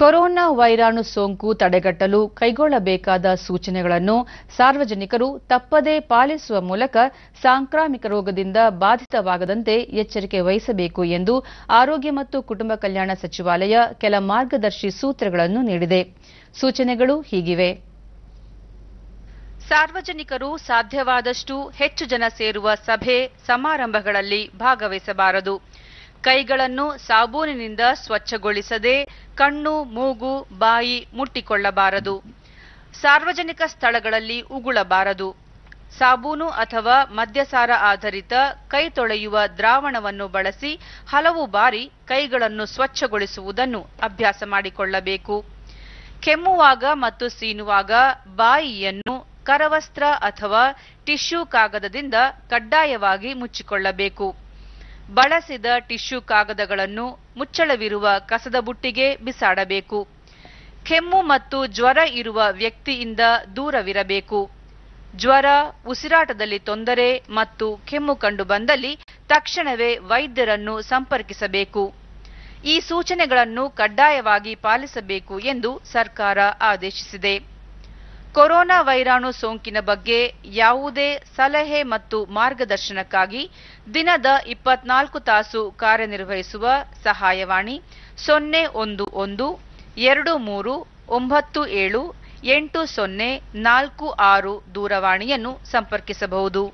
corona ವೈರಾಣು ಸೋಂಕು ತಡೆಗಟ್ಟಲು ಕೈಗೊಳ್ಳಬೇಕಾದ ಸೂಚನೆಗಳನ್ನು ಸಾರ್ವಜನಿಕರು ತಪ್ಪದೇ ಪಾಲಿಸುವ ಮೂಲಕ ಸಾಂಕ್ರಾಮಿಕ ರೋಗದಿಂದ ಬಾಧಿತವಾಗದಂತೆ ಎಚ್ಚರಿಕೆ ವಹಿಸಬೇಕು ಎಂದು ಆರೋಗ್ಯ ಮತ್ತು ಕುಟುಂಬ ಕಲ್ಯಾಣ ಸಚಿವಾಲಯ ಕೆಲ ಮಾರ್ಗದರ್ಶಿ ಸೂತ್ರಗಳನ್ನು ನೀಡಿದೆ ಸೂಚನೆಗಳು ಹೀಗಿವೆ ಸಾರ್ವಜನಿಕರು ಸಾಧ್ಯವಾದಷ್ಟು ಹೆಚ್ಚು ಜನ ಸೇರುವ ಸಭೆ ಸಮಾರಂಭಗಳಲ್ಲಿ ಭಾಗವಹಿಸಬಾರದು ಕೈಗಳನ್ನು ಸಾಬೂನಿನಿಂದ ಸ್ವಚ್ಛಗೊಳಿಸದೆ ಕಣ್ಣು ಮೂಗು ಬಾಯಿ ಮುಟ್ಟಿಕೊಳ್ಳಬಾರದು ಸಾರ್ವಜನಿಕ ಸ್ಥಳಗಳಲ್ಲಿ ಉಗುಳಬಾರದು ಸಾಬೂನು ಅಥವಾ ಮದ್ಯಸಾರ ಆಧಾರಿತ ಕೈ ತೊಳೆಯುವ ದ್ರಾವಣವನ್ನು ಬಳಸಿ ಹಲವು ಬಾರಿ ಕೈಗಳನ್ನು ಸ್ವಚ್ಛಗೊಳಿಸುವುದನ್ನು ಅಭ್ಯಾಸ ಮಾಡಿಕೊಳ್ಳಬೇಕು ಕೆಮ್ಮುವಾಗ ಮತ್ತು ಸೀನುವಾಗ ಬಾಯಿಯನ್ನು ಕರವಸ್ತ್ರ ಅಥವಾ ಟಿಶ್ಯೂ ಕಾಗದದಿಂದ ಕಡ್ಡಾಯವಾಗಿ ಮುಚ್ಚಿಕೊಳ್ಳಬೇಕು ಬಳಸಿದ ಟಿಶ್ಯೂ ಕಾಗದಗಳನ್ನು ಮುಚ್ಚಳವಿರುವ ಕಸದ ಬುಟ್ಟಿಗೆ ಬಿಸಾಡಬೇಕು ಕೆಮ್ಮು ಮತ್ತು ಜ್ವರ ಇರುವ ವ್ಯಕ್ತಿಯಿಂದ ದೂರವಿರಬೇಕು ಜ್ವರ ಉಸಿರಾಟದಲ್ಲಿ ತೊಂದರೆ ಮತ್ತು ಕೆಮ್ಮು ಕಂಡುಬಂದಲ್ಲಿ ತಕ್ಷಣವೇ ವೈದ್ಯರನ್ನು ಸಂಪರ್ಕಿಸಬೇಕು ಈ ಸೂಚನೆಗಳನ್ನು ಕಡ್ಡಾಯವಾಗಿ ಪಾಲಿಸಬೇಕು ಎಂದು ಸರ್ಕಾರ ಆದೇಶಿಸಿದೆ ಕೊರೋನಾ ವೈರಾಣು ಸೋಂಕಿನ ಬಗ್ಗೆ ಯಾವುದೇ ಸಲಹೆ ಮತ್ತು ಮಾರ್ಗದರ್ಶನಕ್ಕಾಗಿ ದಿನದ ಇಪ್ಪತ್ನಾಲ್ಕು ತಾಸು ಕಾರ್ಯನಿರ್ವಹಿಸುವ ಸಹಾಯವಾಣಿ ಸೊನ್ನೆ ಒಂದು ಒಂದು ಎರಡು ಮೂರು ಒಂಬತ್ತು ಏಳು ಎಂಟು ಸೊನ್ನೆ ನಾಲ್ಕು ಆರು ದೂರವಾಣಿಯನ್ನು ಸಂಪರ್ಕಿಸಬಹುದು